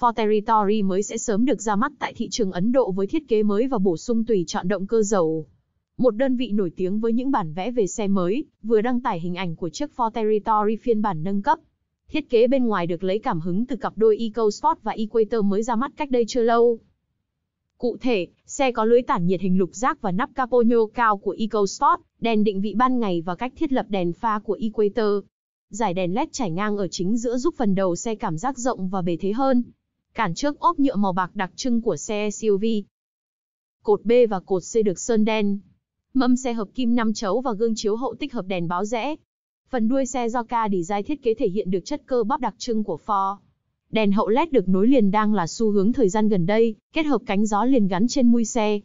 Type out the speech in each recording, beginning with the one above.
Ford Territory mới sẽ sớm được ra mắt tại thị trường Ấn Độ với thiết kế mới và bổ sung tùy chọn động cơ dầu. Một đơn vị nổi tiếng với những bản vẽ về xe mới, vừa đăng tải hình ảnh của chiếc Ford Territory phiên bản nâng cấp. Thiết kế bên ngoài được lấy cảm hứng từ cặp đôi EcoSport và Equator mới ra mắt cách đây chưa lâu. Cụ thể, xe có lưới tản nhiệt hình lục giác và nắp capo nhô cao của EcoSport, đèn định vị ban ngày và cách thiết lập đèn pha của Equator. Giải đèn LED trải ngang ở chính giữa giúp phần đầu xe cảm giác rộng và bề thế hơn, cản trước ốp nhựa màu bạc đặc trưng của xe SUV. Cột B và cột C được sơn đen. Mâm xe hợp kim 5 chấu và gương chiếu hậu tích hợp đèn báo rẽ. Phần đuôi xe do ca design thiết kế thể hiện được chất cơ bắp đặc trưng của Ford. Đèn hậu LED được nối liền đang là xu hướng thời gian gần đây, kết hợp cánh gió liền gắn trên mui xe.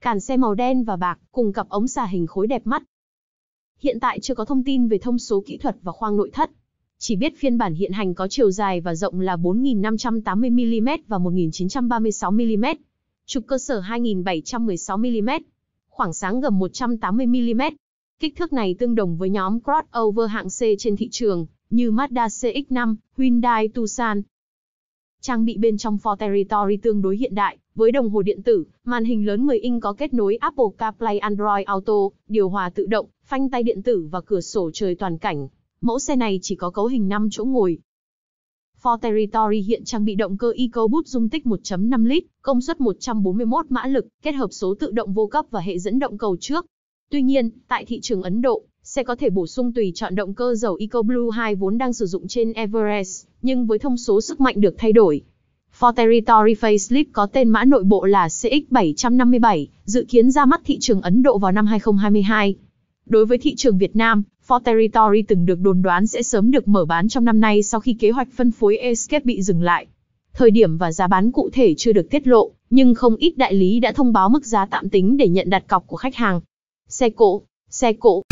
Cản xe màu đen và bạc cùng cặp ống xà hình khối đẹp mắt. Hiện tại chưa có thông tin về thông số kỹ thuật và khoang nội thất. Chỉ biết phiên bản hiện hành có chiều dài và rộng là 4.580mm và 1.936mm, trục cơ sở 2.716mm, khoảng sáng gầm 180mm. Kích thước này tương đồng với nhóm crossover hạng C trên thị trường, như Mazda CX-5, Hyundai Tucson. Trang bị bên trong Ford Territory tương đối hiện đại, với đồng hồ điện tử, màn hình lớn 10 inch có kết nối Apple CarPlay Android Auto, điều hòa tự động, phanh tay điện tử và cửa sổ trời toàn cảnh. Mẫu xe này chỉ có cấu hình 5 chỗ ngồi. Ford Territory hiện trang bị động cơ EcoBoost dung tích 1.5 lít, công suất 141 mã lực, kết hợp số tự động vô cấp và hệ dẫn động cầu trước. Tuy nhiên, tại thị trường Ấn Độ, xe có thể bổ sung tùy chọn động cơ dầu EcoBlue 2 vốn đang sử dụng trên Everest, nhưng với thông số sức mạnh được thay đổi. Ford Territory Facelift có tên mã nội bộ là CX757, dự kiến ra mắt thị trường Ấn Độ vào năm 2022. Đối với thị trường Việt Nam, For Territory từng được đồn đoán sẽ sớm được mở bán trong năm nay sau khi kế hoạch phân phối Escape bị dừng lại. Thời điểm và giá bán cụ thể chưa được tiết lộ, nhưng không ít đại lý đã thông báo mức giá tạm tính để nhận đặt cọc của khách hàng. Xe cộ, xe cộ.